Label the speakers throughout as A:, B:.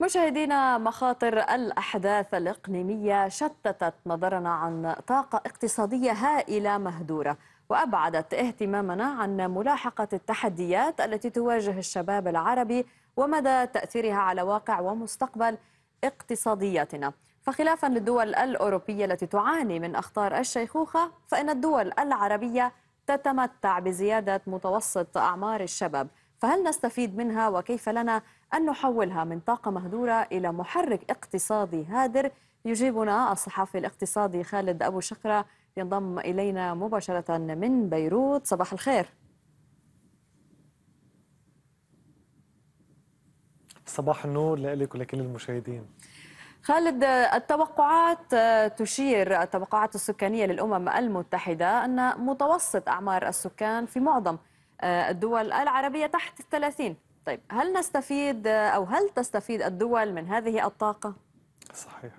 A: مشاهدينا مخاطر الأحداث الإقليمية شتتت نظرنا عن طاقة اقتصادية هائلة مهدورة وأبعدت اهتمامنا عن ملاحقة التحديات التي تواجه الشباب العربي ومدى تأثيرها على واقع ومستقبل اقتصادياتنا فخلافا للدول الأوروبية التي تعاني من أخطار الشيخوخة فإن الدول العربية تتمتع بزيادة متوسط أعمار الشباب فهل نستفيد منها وكيف لنا أن نحولها من طاقة مهدورة إلى محرك اقتصادي هادر يجيبنا الصحفي الاقتصادي خالد أبو شكرة ينضم إلينا مباشرة من بيروت صباح الخير
B: صباح النور لك ولكل المشاهدين
A: خالد التوقعات آه، تشير التوقعات السكانية للأمم المتحدة أن متوسط أعمار السكان في معظم الدول العربية تحت الثلاثين طيب هل نستفيد أو هل تستفيد الدول من هذه الطاقة؟
B: صحيح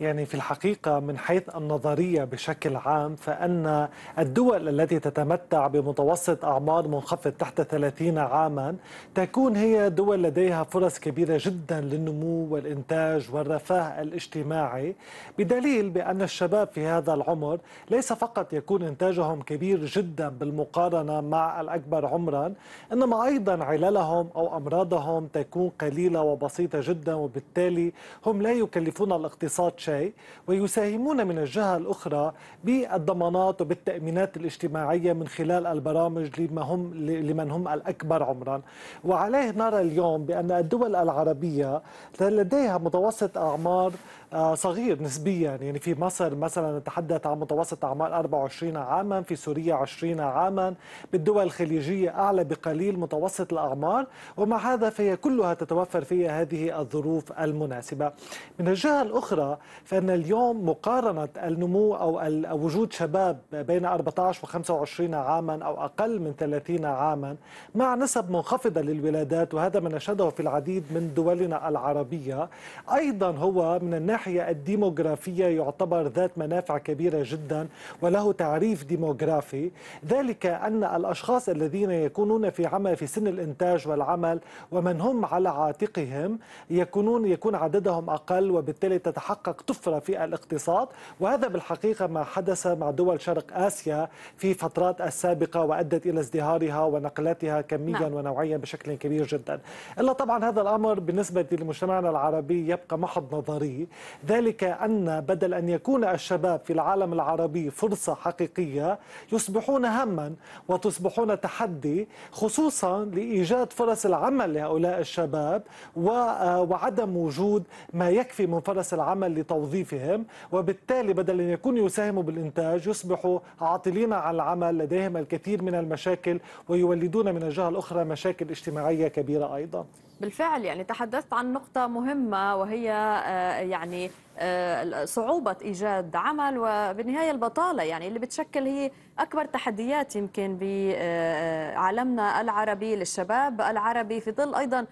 B: يعني في الحقيقة من حيث النظرية بشكل عام فأن الدول التي تتمتع بمتوسط أعمار منخفض تحت 30 عاما تكون هي دول لديها فرص كبيرة جدا للنمو والإنتاج والرفاه الاجتماعي بدليل بأن الشباب في هذا العمر ليس فقط يكون إنتاجهم كبير جدا بالمقارنة مع الأكبر عمرا إنما أيضا عللهم أو أمراضهم تكون قليلة وبسيطة جدا وبالتالي هم لا يكلفون الاقتصاد شيء ويساهمون من الجهة الأخرى بالضمانات وبالتأمينات الاجتماعية من خلال البرامج لما هم لمن هم الأكبر عمرا وعليه نرى اليوم بأن الدول العربية لديها متوسط أعمار آه، صغير نسبيا يعني في مصر مثلا نتحدث عن متوسط أعمار 24 عاما في سوريا 20 عاما بالدول الخليجية أعلى بقليل متوسط الأعمار ومع هذا فهي كلها تتوفر فيها هذه الظروف المناسبة من الجهة الأخرى فان اليوم مقارنه النمو او وجود شباب بين 14 و25 عاما او اقل من 30 عاما مع نسب منخفضه للولادات وهذا ما نشهده في العديد من دولنا العربيه ايضا هو من الناحيه الديموغرافيه يعتبر ذات منافع كبيره جدا وله تعريف ديموغرافي ذلك ان الاشخاص الذين يكونون في عمل في سن الانتاج والعمل ومن هم على عاتقهم يكونون يكون عددهم اقل وبالتالي تتحقق اختفر في الاقتصاد وهذا بالحقيقة ما حدث مع دول شرق آسيا في فترات السابقة وأدت إلى ازدهارها ونقلاتها كميا نعم. ونوعيا بشكل كبير جدا إلا طبعا هذا الأمر بالنسبة لمجتمعنا العربي يبقى محض نظري ذلك أن بدل أن يكون الشباب في العالم العربي فرصة حقيقية يصبحون هما وتصبحون تحدي خصوصا لإيجاد فرص العمل لهؤلاء الشباب وعدم وجود ما يكفي من فرص العمل لطوائف توظيفهم وبالتالي بدل أن يكونوا يساهموا بالإنتاج يصبحوا عاطلين عن العمل لديهم الكثير من المشاكل ويولدون من الجهة الأخرى مشاكل اجتماعية كبيرة أيضا
A: بالفعل يعني تحدثت عن نقطة مهمة وهي آه، يعني آه، صعوبة إيجاد عمل وبالنهاية البطالة يعني اللي بتشكل هي أكبر تحديات يمكن بعالمنا آه، العربي للشباب العربي في ظل أيضا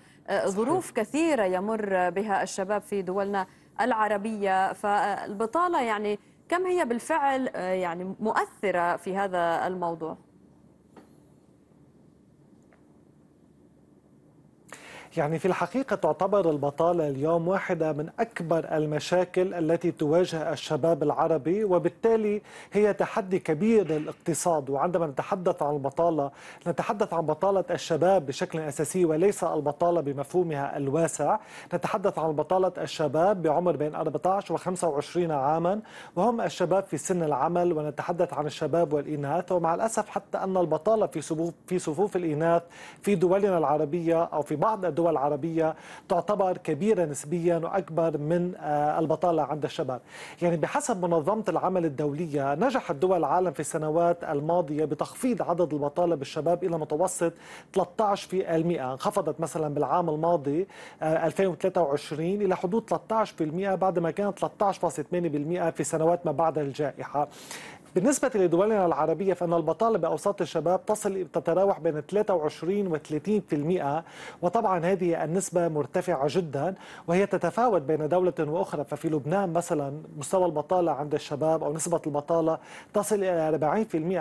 A: ظروف كثيرة يمر بها الشباب في دولنا العربية فالبطالة يعني كم هي بالفعل آه، يعني مؤثرة في هذا الموضوع؟
B: يعني في الحقيقة تعتبر البطالة اليوم واحدة من أكبر المشاكل التي تواجه الشباب العربي وبالتالي هي تحدي كبير للاقتصاد وعندما نتحدث عن البطالة نتحدث عن بطالة الشباب بشكل أساسي وليس البطالة بمفهومها الواسع نتحدث عن بطالة الشباب بعمر بين 14 و 25 عاما وهم الشباب في سن العمل ونتحدث عن الشباب والإناث ومع الأسف حتى أن البطالة في صفوف في صفوف الإناث في دولنا العربية أو في بعض الدول الدول العربية تعتبر كبيرة نسبيا وأكبر من آه، البطالة عند الشباب يعني بحسب منظمة العمل الدولية نجحت دول العالم في السنوات الماضية بتخفيض عدد البطالة بالشباب إلى متوسط 13% انخفضت مثلا بالعام الماضي 2023 آه، إلى حدود 13% بعد ما كانت 13.8% في سنوات ما بعد الجائحة بالنسبة لدولنا العربية فإن البطالة بأوساط الشباب تصل تتراوح بين 23 و 30% وطبعا هذه النسبة مرتفعة جدا وهي تتفاوت بين دولة وأخرى ففي لبنان مثلا مستوى البطالة عند الشباب أو نسبة البطالة تصل إلى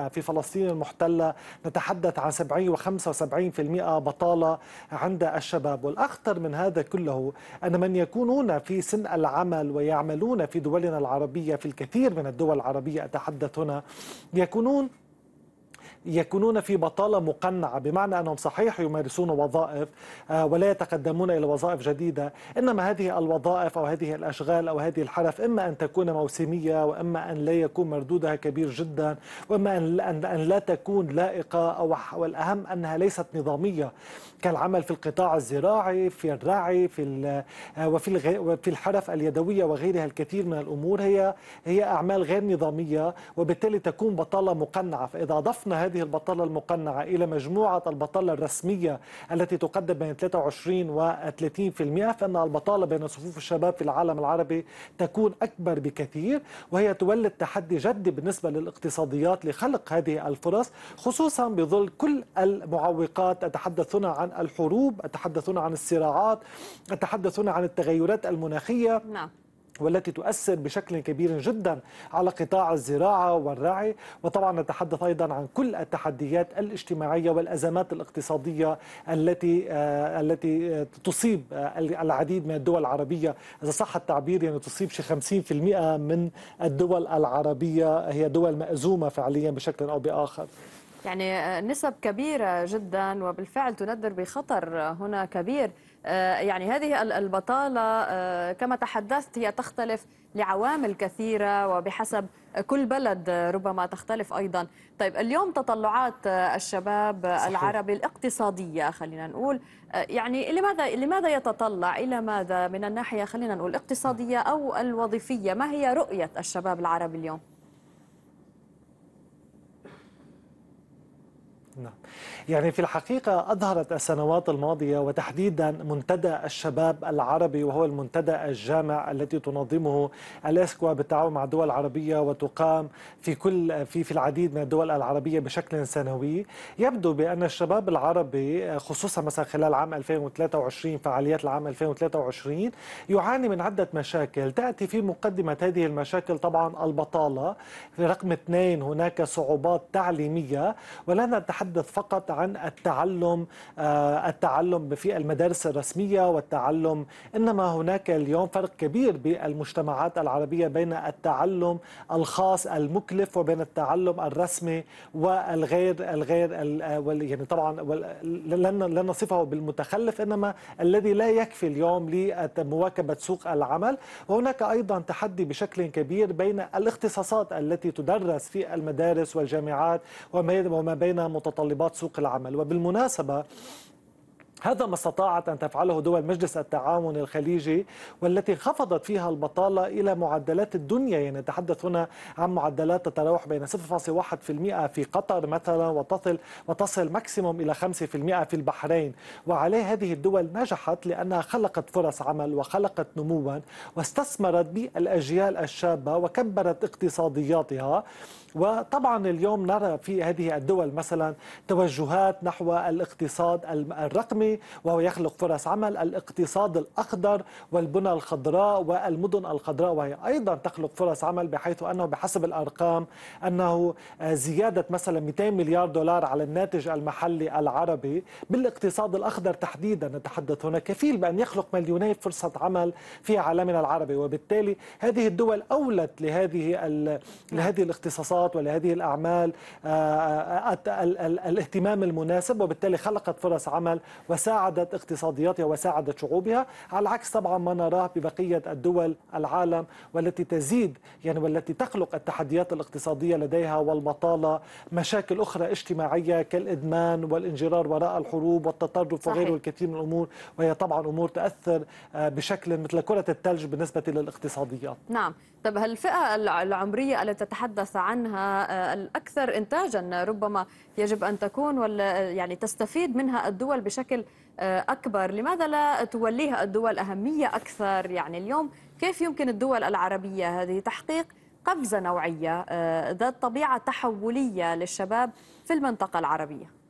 B: 40% في فلسطين المحتلة نتحدث عن 70 و 75% بطالة عند الشباب والأخطر من هذا كله أن من يكونون في سن العمل ويعملون في دولنا العربية في الكثير من الدول العربية أتحدث هنا يكونون يكونون في بطالة مقنعة بمعنى أنهم صحيح يمارسون وظائف آه، ولا يتقدمون إلى وظائف جديدة إنما هذه الوظائف أو هذه الأشغال أو هذه الحرف إما أن تكون موسمية وإما أن لا يكون مردودها كبير جدا وإما أن لا تكون لائقة أو والأهم أنها ليست نظامية كالعمل في القطاع الزراعي في الرعي في آه، وفي وفي الحرف اليدوية وغيرها الكثير من الأمور هي هي أعمال غير نظامية وبالتالي تكون بطالة مقنعة فإذا أضفنا هذه هذه البطالة المقنعة إلى مجموعة البطالة الرسمية التي تقدم بين 23 و 30% فإن البطالة بين صفوف الشباب في العالم العربي تكون أكبر بكثير وهي تولد تحدي جدي بالنسبة للاقتصاديات لخلق هذه الفرص خصوصا بظل كل المعوقات أتحدثنا عن الحروب أتحدثنا عن الصراعات أتحدثنا عن التغيرات المناخية نعم. والتي تؤثر بشكل كبير جدا على قطاع الزراعه والرعي وطبعا نتحدث ايضا عن كل التحديات الاجتماعيه والازمات الاقتصاديه التي آه، التي آه، تصيب آه، العديد من الدول العربيه اذا صح التعبير يعني تصيب شي 50% من الدول العربيه هي دول مأزومه فعليا بشكل او باخر
A: يعني نسب كبيره جدا وبالفعل تندر بخطر هنا كبير آه، يعني هذه البطالة آه، كما تحدثت هي تختلف لعوامل كثيرة وبحسب كل بلد ربما تختلف أيضا طيب اليوم تطلعات آه، الشباب صحيح. العربي الاقتصادية خلينا نقول يعني لماذا لماذا يتطلع إلى ماذا من الناحية خلينا نقول اقتصادية أو الوظيفية ما هي رؤية الشباب العربي اليوم؟
B: نعم يعني في الحقيقة أظهرت السنوات الماضية وتحديدا منتدى الشباب العربي وهو المنتدى الجامع التي تنظمه الاسكوا بالتعاون مع الدول العربية وتقام في كل في في العديد من الدول العربية بشكل سنوي يبدو بأن الشباب العربي خصوصا مثلا خلال عام 2023 فعاليات العام 2023 يعاني من عدة مشاكل تأتي في مقدمة هذه المشاكل طبعا البطالة في رقم اثنين هناك صعوبات تعليمية ولا نتحدث نتحدث فقط عن التعلم آه، التعلم في المدارس الرسمية والتعلم إنما هناك اليوم فرق كبير بالمجتمعات العربية بين التعلم الخاص المكلف وبين التعلم الرسمي والغير الغير آه، يعني طبعا لن لن نصفه بالمتخلف انما الذي لا يكفي اليوم لمواكبه سوق العمل وهناك ايضا تحدي بشكل كبير بين الاختصاصات التي تدرس في المدارس والجامعات وما بين متطلبات متطلبات سوق العمل وبالمناسبة هذا ما استطاعت أن تفعله دول مجلس التعاون الخليجي والتي خفضت فيها البطالة إلى معدلات الدنيا يعني نتحدث هنا عن معدلات تتراوح بين 0.1% في قطر مثلا وتصل وتصل ماكسيموم إلى 5% في البحرين وعليه هذه الدول نجحت لأنها خلقت فرص عمل وخلقت نموا واستثمرت بالأجيال الشابة وكبرت اقتصادياتها وطبعا اليوم نرى في هذه الدول مثلا توجهات نحو الاقتصاد الرقمي وهو يخلق فرص عمل الاقتصاد الأخضر والبنى الخضراء والمدن الخضراء وهي أيضا تخلق فرص عمل بحيث أنه بحسب الأرقام أنه آه، زيادة مثلا 200 مليار دولار على الناتج المحلي العربي بالاقتصاد الأخضر تحديدا نتحدث هنا كفيل بأن يخلق مليوني فرصة عمل في عالمنا العربي وبالتالي هذه الدول أولت لهذه لهذه الاختصاصات النشاط ولهذه الأعمال آه، آه، آه، الاهتمام المناسب وبالتالي خلقت فرص عمل وساعدت اقتصادياتها وساعدت شعوبها على العكس طبعا ما نراه ببقية الدول العالم والتي تزيد يعني والتي تخلق التحديات الاقتصادية لديها والبطالة مشاكل أخرى اجتماعية كالإدمان والانجرار وراء الحروب والتطرف وغيره الكثير من الأمور وهي طبعا أمور تأثر بشكل مثل كرة الثلج بالنسبة للاقتصاديات
A: نعم طب هالفئة العمرية التي تتحدث عنها آه، الأكثر إنتاجا ربما يجب أن تكون ولا آه، يعني تستفيد منها الدول بشكل آه، أكبر لماذا لا توليها الدول أهمية أكثر يعني اليوم كيف يمكن الدول العربية هذه تحقيق قفزة نوعية ذات طبيعة تحولية للشباب في المنطقة العربية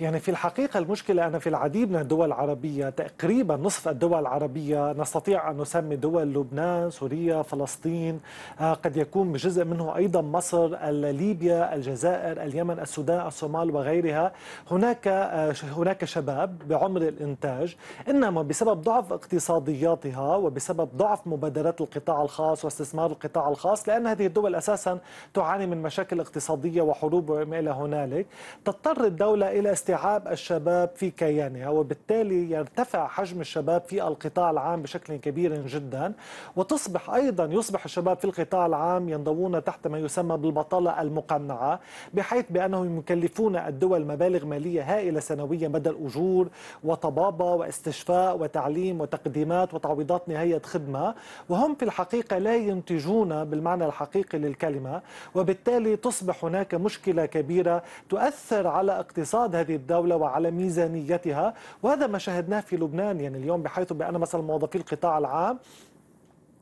B: يعني في الحقيقة المشكلة أن في العديد من الدول العربية تقريبا نصف الدول العربية نستطيع أن نسمي دول لبنان سوريا فلسطين آه، قد يكون بجزء منه أيضا مصر ليبيا الجزائر اليمن السودان الصومال وغيرها هناك آه، هناك شباب بعمر الإنتاج إنما بسبب ضعف اقتصادياتها وبسبب ضعف مبادرات القطاع الخاص واستثمار القطاع الخاص لأن هذه الدول أساسا تعاني من مشاكل اقتصادية وحروب وما إلى هنالك تضطر الدولة إلى استثمار استيعاب الشباب في كيانها وبالتالي يرتفع حجم الشباب في القطاع العام بشكل كبير جدا وتصبح أيضا يصبح الشباب في القطاع العام ينضوون تحت ما يسمى بالبطالة المقنعة بحيث بأنهم يكلفون الدول مبالغ مالية هائلة سنويا بدل أجور وطبابة واستشفاء وتعليم وتقديمات وتعويضات نهاية خدمة وهم في الحقيقة لا ينتجون بالمعنى الحقيقي للكلمة وبالتالي تصبح هناك مشكلة كبيرة تؤثر على اقتصاد هذه الدولة وعلى ميزانيتها وهذا ما شاهدناه في لبنان يعني اليوم بحيث بأن مثلا موظفي القطاع العام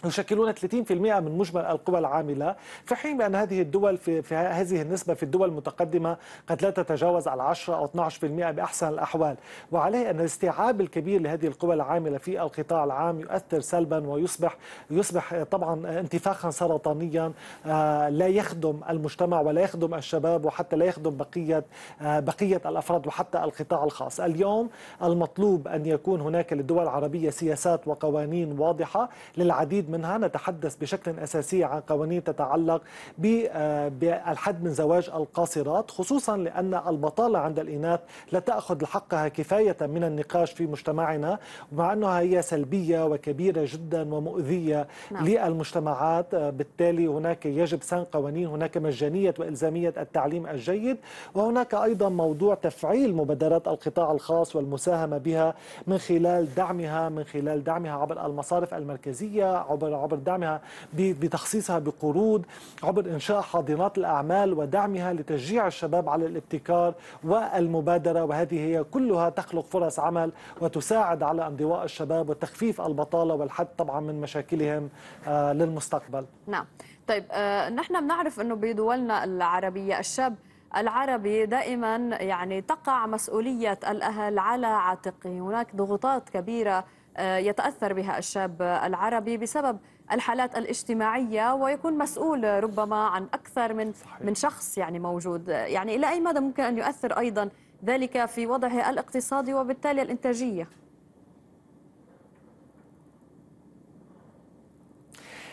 B: يشكلون 30% من مجمل القوى العاملة في حين بأن هذه الدول في, في هذه النسبة في الدول المتقدمة قد لا تتجاوز على 10 أو 12% بأحسن الأحوال وعليه أن الاستيعاب الكبير لهذه القوى العاملة في القطاع العام يؤثر سلبا ويصبح يصبح طبعا انتفاخا سرطانيا آه، لا يخدم المجتمع ولا يخدم الشباب وحتى لا يخدم بقية آه، بقية الأفراد وحتى القطاع الخاص اليوم المطلوب أن يكون هناك للدول العربية سياسات وقوانين واضحة للعديد منها نتحدث بشكل أساسي عن قوانين تتعلق آه، بالحد من زواج القاصرات خصوصا لأن البطالة عند الإناث لا تأخذ حقها كفاية من النقاش في مجتمعنا مع أنها هي سلبية وكبيرة جدا ومؤذية نعم. للمجتمعات آه، بالتالي هناك يجب سن قوانين هناك مجانية وإلزامية التعليم الجيد وهناك أيضا موضوع تفعيل مبادرات القطاع الخاص والمساهمة بها من خلال دعمها من خلال دعمها عبر المصارف المركزية عبر عبر دعمها بتخصيصها بقروض عبر انشاء حاضنات الاعمال ودعمها لتشجيع الشباب على الابتكار والمبادره وهذه هي كلها تخلق فرص عمل وتساعد على انضواء الشباب وتخفيف البطاله والحد طبعا من مشاكلهم آه، للمستقبل.
A: نعم، طيب آه، نحن بنعرف انه بدولنا العربيه الشاب العربي دائما يعني تقع مسؤولية الأهل على عاتقه هناك ضغوطات كبيرة آه، يتأثر بها الشاب العربي بسبب الحالات الاجتماعية ويكون مسؤول ربما عن أكثر من صحيح. من شخص يعني موجود يعني إلى أي مدى ممكن أن يؤثر أيضا ذلك في وضعه الاقتصادي وبالتالي الإنتاجية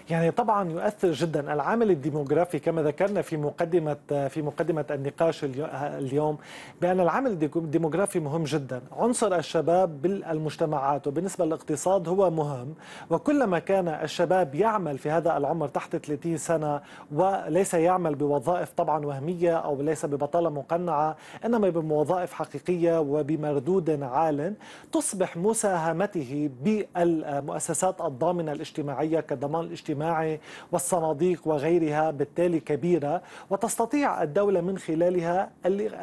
B: يعني طبعا يؤثر جدا العامل الديموغرافي كما ذكرنا في مقدمة في مقدمة النقاش اليوم بأن العامل الديموغرافي مهم جدا عنصر الشباب بالمجتمعات وبالنسبة للاقتصاد هو مهم وكلما كان الشباب يعمل في هذا العمر تحت 30 سنة وليس يعمل بوظائف طبعا وهمية أو ليس ببطالة مقنعة إنما بوظائف حقيقية وبمردود عال تصبح مساهمته بالمؤسسات الضامنة الاجتماعية كضمان الاجتماعي الاجتماعي والصناديق وغيرها بالتالي كبيرة وتستطيع الدولة من خلالها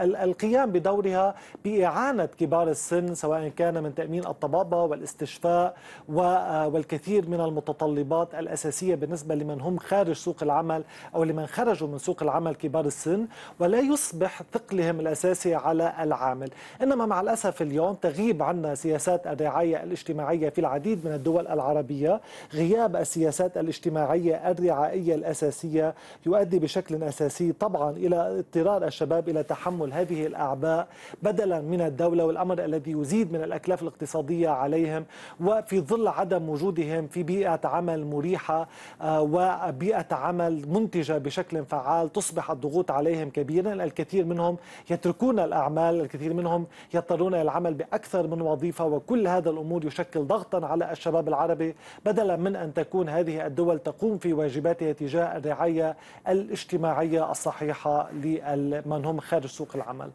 B: القيام بدورها بإعانة كبار السن سواء كان من تأمين الطبابة والاستشفاء آه، والكثير من المتطلبات الأساسية بالنسبة لمن هم خارج سوق العمل أو لمن خرجوا من سوق العمل كبار السن ولا يصبح ثقلهم الأساسي على العامل إنما مع الأسف اليوم تغيب عنا سياسات الرعاية الاجتماعية في العديد من الدول العربية غياب السياسات الاجتماعية الاجتماعية الرعائية الأساسية يؤدي بشكل أساسي طبعا إلى اضطرار الشباب إلى تحمل هذه الأعباء بدلا من الدولة والأمر الذي يزيد من الأكلاف الاقتصادية عليهم وفي ظل عدم وجودهم في بيئة عمل مريحة آه، وبيئة عمل منتجة بشكل فعال تصبح الضغوط عليهم كبيرا الكثير منهم يتركون الأعمال الكثير منهم يضطرون إلى العمل بأكثر من وظيفة وكل هذا الأمور يشكل ضغطا على الشباب العربي بدلا من أن تكون هذه الدول الدول تقوم في واجباتها تجاه الرعاية الاجتماعية الصحيحة لمن هم خارج سوق العمل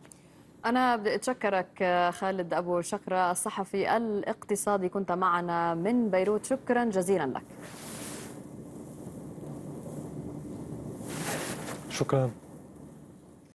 A: أنا بدي أتشكرك خالد أبو شكرة الصحفي الاقتصادي كنت معنا من بيروت شكرا جزيلا لك
B: شكرا